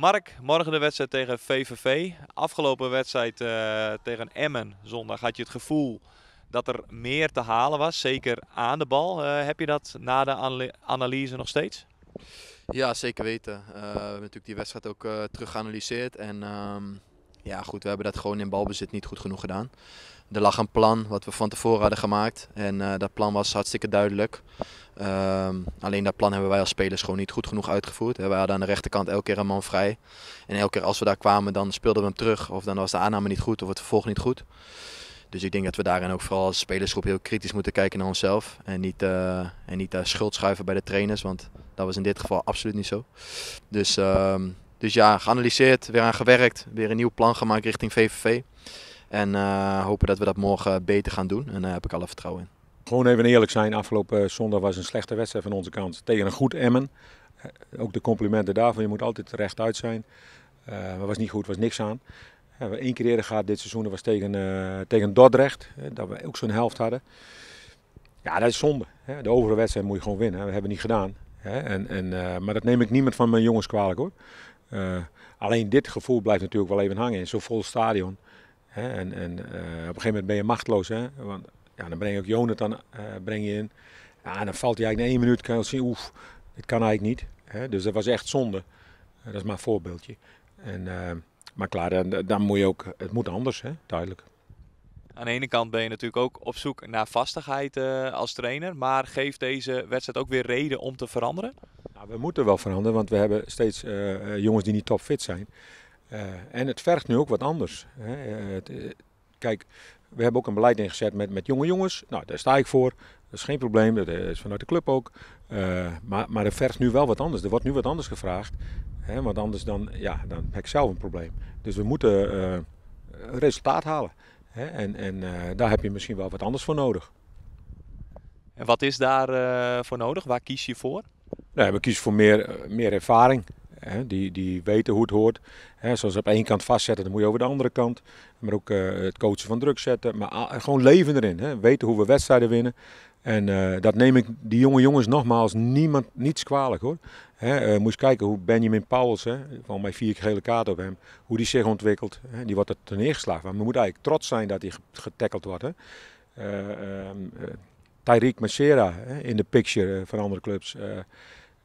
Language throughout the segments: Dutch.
Mark, morgen de wedstrijd tegen VVV. Afgelopen wedstrijd eh, tegen Emmen zondag had je het gevoel dat er meer te halen was, zeker aan de bal. Eh, heb je dat na de analyse nog steeds? Ja, zeker weten. Eh, we hebben natuurlijk die wedstrijd ook terug geanalyseerd en... Ehm, ja, goed, we hebben dat gewoon in balbezit niet goed genoeg gedaan. Er lag een plan wat we van tevoren hadden gemaakt. En eh, dat plan was hartstikke duidelijk. Ehm, alleen dat plan hebben wij als spelers gewoon niet goed genoeg uitgevoerd. We hadden aan de rechterkant elke keer een man vrij. En elke keer als we daar kwamen, dan speelden we hem terug. Of dan was de aanname niet goed of het vervolg niet goed. Dus ik denk dat we daarin ook vooral als spelersgroep heel kritisch moeten kijken naar onszelf. En niet, uh, en niet eh, schuld schuiven bij de trainers, want dat was in dit geval absoluut niet zo. Dus ehm, dus ja, geanalyseerd, weer aan gewerkt, weer een nieuw plan gemaakt richting VVV. En eh, hopen dat we dat morgen beter gaan doen. En daar eh, heb ik alle vertrouwen in. Gewoon even eerlijk zijn, afgelopen eh, zondag was een slechte wedstrijd van onze kant. Tegen een goed Emmen. Ook de complimenten daarvan, je moet altijd rechtuit uit zijn. Uh, was niet goed, was niks aan. We hebben één keer eerder gehad dit seizoen, dat was tegen, tegen Dordrecht. dat we ook zo'n helft hadden. Ja, dat is zonde. Hè. De overige wedstrijd moet je gewoon winnen. We hebben niet gedaan. Hè. En, en, maar dat neem ik niemand van mijn jongens kwalijk hoor. Eh, alleen dit gevoel blijft natuurlijk wel even hangen in zo'n vol stadion. Hè? En, en eh, op een gegeven moment ben je machteloos. Hè? Want ja, dan breng je ook Jonathan eh, breng je in. Ja, dan valt hij eigenlijk in één minuut. Kan je zien, oef, dit kan eigenlijk niet. Hè? Dus dat was echt zonde. dat is maar een voorbeeldje. En, maar klaar, dan moet je ook, het moet anders, hè? duidelijk. Aan de ene kant ben je natuurlijk ook op zoek naar vastigheid eh, als trainer. Maar geeft deze wedstrijd ook weer reden om te veranderen? Nou, we moeten wel veranderen, want we hebben steeds eh, eh, jongens die niet topfit zijn. en het vergt nu ook wat anders. Hè. kijk, we hebben ook een beleid ingezet met, met jonge jongens. Nou, daar sta ik voor. Dat is geen probleem, dat is vanuit de club ook. maar, maar het vergt nu wel wat anders. Er wordt nu wat anders gevraagd. Hè, want anders dan, ja, dan heb ik zelf een probleem. Dus we moeten resultaat halen. Hè? En, en eh, daar heb je misschien wel wat anders voor nodig. En wat is daar eh, voor nodig? Waar kies je voor? Nou, we kiezen voor meer, eh, meer ervaring. Hè? Die, die weten hoe het hoort. Hè? Zoals op één kant vastzetten, dan moet je over de andere kant. Maar ook het coachen van druk zetten. Maar gewoon leven erin. Hè? Weten hoe we wedstrijden winnen. En eh, dat neem ik die jonge jongens nogmaals niemand, niets kwalijk hoor. Hè, eh, moest kijken hoe Benjamin Pauwels, hè, van mij vier keer gele kaart op hem, hoe die zich ontwikkelt. die wordt er ten neergeslagen. Maar we moeten eigenlijk trots zijn dat hij getackeld wordt. Hè. Eh, ehm, Tyriek in de picture van andere clubs.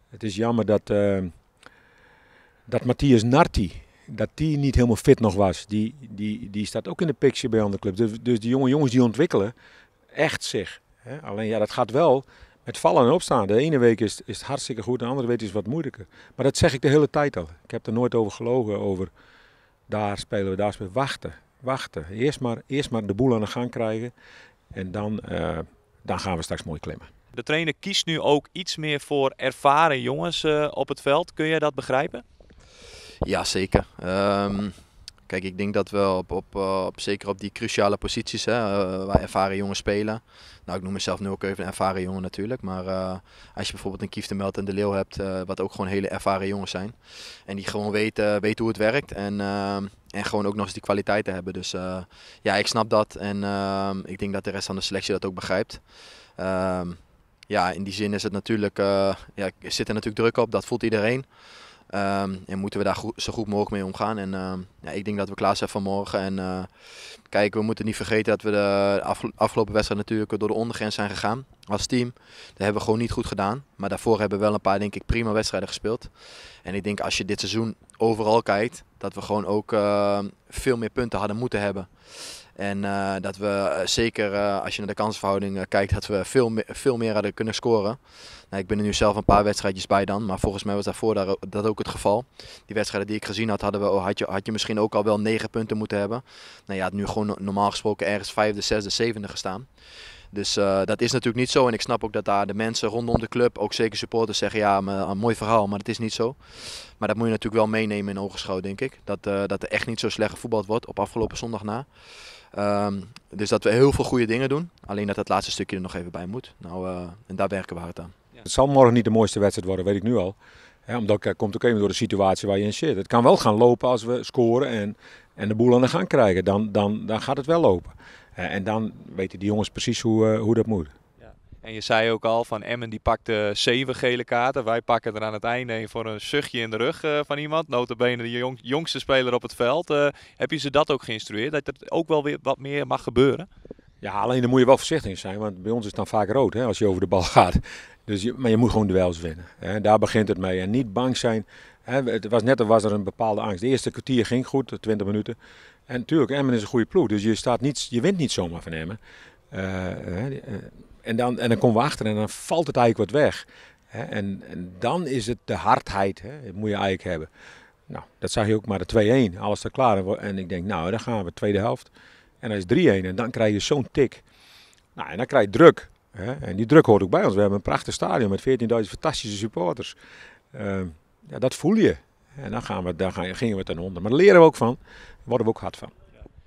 het is jammer dat, ehm, dat Matthias Narti, dat die niet helemaal fit nog was. Die, die, die staat ook in de picture bij andere clubs. Dus, dus die jonge jongens die ontwikkelen echt zich alleen ja, dat gaat wel met vallen en opstaan. De ene week is, is het hartstikke goed, de andere week is het wat moeilijker. Maar dat zeg ik de hele tijd al. Ik heb er nooit over gelogen, over daar spelen we, daar spelen we. Wachten, wachten. Eerst maar, eerst maar de boel aan de gang krijgen en dan, eh, dan gaan we straks mooi klimmen. De trainer kiest nu ook iets meer voor ervaren jongens eh, op het veld. Kun jij dat begrijpen? Ja, zeker. Ehm, Kijk, ik denk dat we op, op, eh, op zeker op die cruciale posities, hè, eh, waar ervaren jongens spelen. Nou, ik noem mezelf nu ook even een ervaren jongen natuurlijk. Maar eh, als je bijvoorbeeld een Melt en De Leeuw hebt, wat ook gewoon hele ervaren jongens zijn. En die gewoon weten, hoe het werkt en, en gewoon ook nog eens die kwaliteiten hebben. Dus ja, ik snap dat en ik denk dat de rest van de selectie dat ook begrijpt. Ehm, ja, in die zin is het natuurlijk, ja, zit er natuurlijk druk op, dat voelt iedereen. Ehm, en moeten we daar zo goed mogelijk mee omgaan. En ehm, ja, ik denk dat we klaar zijn vanmorgen. En eh, kijk, we moeten niet vergeten dat we de afgelopen wedstrijd natuurlijk door de ondergrens zijn gegaan. Als team. Dat hebben we gewoon niet goed gedaan. Maar daarvoor hebben we wel een paar, denk ik, prima wedstrijden gespeeld. En ik denk als je dit seizoen overal kijkt, dat we gewoon ook ehm, veel meer punten hadden moeten hebben. En eh, dat we eh, zeker, eh, als je naar de kansverhouding kijkt, dat we veel, veel meer hadden kunnen scoren. Nou, ik ben er nu zelf een paar wedstrijdjes bij dan, maar volgens mij was daarvoor daar, dat ook het geval. Die wedstrijden die ik gezien had, hadden we, had, je, had je misschien ook al wel negen punten moeten hebben. Nou, je had nu gewoon normaal gesproken ergens vijfde, zesde, zevende gestaan. Dus eh, dat is natuurlijk niet zo. En ik snap ook dat daar de mensen rondom de club, ook zeker supporters, zeggen: ja, een eh, mooi verhaal, maar dat is niet zo. Maar dat moet je natuurlijk wel meenemen in ogenschouw, denk ik. Dat, eh, dat er echt niet zo slecht gevoetbald wordt op afgelopen zondag na. Ehm, dus dat we heel veel goede dingen doen. Alleen dat dat laatste stukje er nog even bij moet. Nou, en daar werken we hard aan. Het zal morgen niet de mooiste wedstrijd worden, weet ik nu al. omdat dat komt ook even door de situatie waar je in zit. Het kan wel gaan lopen als we scoren en, en de boel aan de gang krijgen. Dan, dan, dan gaat het wel lopen. Eh, en dan weten die jongens precies hoe, eh, hoe dat moet. En je zei ook al van Emmen die pakte eh, zeven gele kaarten. Wij pakken er aan het einde een voor een zuchtje in de rug van iemand. Notabene de jongste speler op het veld. heb je ze dat ook geïnstrueerd? Dat er ook wel weer wat meer mag gebeuren? Ja, alleen dan moet je wel voorzichtig zijn. Want bij ons is het dan vaak rood hè, als je over de bal gaat. Dus je, maar je moet gewoon duels winnen. Hè. Daar begint het mee. En niet bang zijn. Hè. Het was net was er een bepaalde angst. De eerste kwartier ging goed, 20 minuten. En natuurlijk, Emmen is een goede ploeg. Dus je, staat niet, je wint niet zomaar van Emmen. Eh, eh, en, dan, en dan komen we achter en dan valt het eigenlijk wat weg. En, en, dan is het de hardheid, hè, dat moet je eigenlijk hebben. Nou, dat zag je ook maar de 2-1, alles staat klaar. En ik denk, nou, dan gaan we, tweede helft. En dan is 3-1 en dan krijg je zo'n tik. Nou, en dan krijg je druk. Hè. En die druk hoort ook bij ons. We hebben een prachtig stadion met 14.000 fantastische supporters. Ehm, ja, dat voel je. En dan, gaan we, dan gingen we ten onder. Maar daar leren we ook van. Daar worden we ook hard van.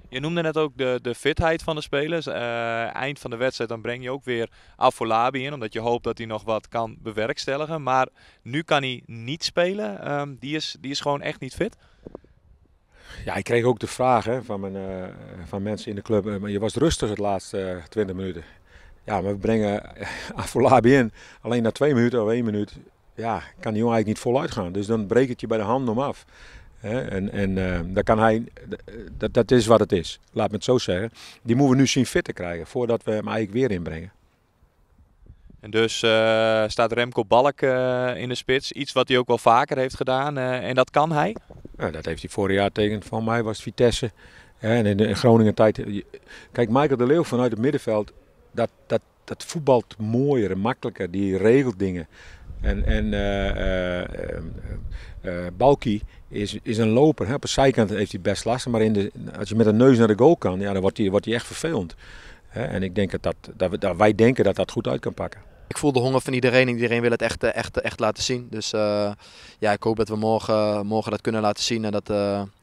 Je noemde net ook de, de fitheid van de spelers. Eh, eind van de wedstrijd dan breng je ook weer Afolabi in, omdat je hoopt dat hij nog wat kan bewerkstelligen. Maar nu kan hij niet spelen. Ehm, die, is, die is gewoon echt niet fit. Ja, ik kreeg ook de vraag van, mijn, eh, van mensen in de club. Uh, je was rustig het laatste 20 minuten. Ja, maar we brengen Afolabi in. Alleen na twee minuten of één minuut ja, kan die jongen eigenlijk niet voluit gaan. Dus dan breekt het je bij de hand om af. en en uh, kan hij, eh, dat, dat is wat het is. Laat me het zo zeggen. Die moeten we nu zien fit te krijgen voordat we hem eigenlijk weer inbrengen. En dus eh, staat Remco Balk in de spits. Iets wat hij ook wel vaker heeft gedaan. en dat kan hij? dat heeft hij vorig jaar tegen van mij, was Vitesse. En in de Groningen tijd. Kijk, Michael de Leeuw vanuit het middenveld. Dat, dat, dat voetbalt mooier makkelijker. Die regelt dingen. En, en eh, eh, eh, Balki is, is een loper. Hè. Op de zijkant heeft hij best last. Maar in de, als je met een neus naar de goal kan, ja, dan wordt hij wordt echt vervelend. Hè. En ik denk dat, dat, dat, wij denken dat dat goed uit kan pakken ik voel de honger van iedereen. Iedereen wil het echt, echt, echt laten zien. Dus ja, ik hoop dat we morgen, morgen dat kunnen laten zien. En dat,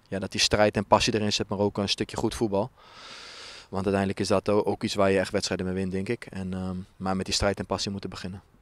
ja, dat die strijd en passie erin zit, maar ook een stukje goed voetbal. Want uiteindelijk is dat ook iets waar je echt wedstrijden mee wint, denk ik. En, ehm, maar met die strijd en passie moeten beginnen.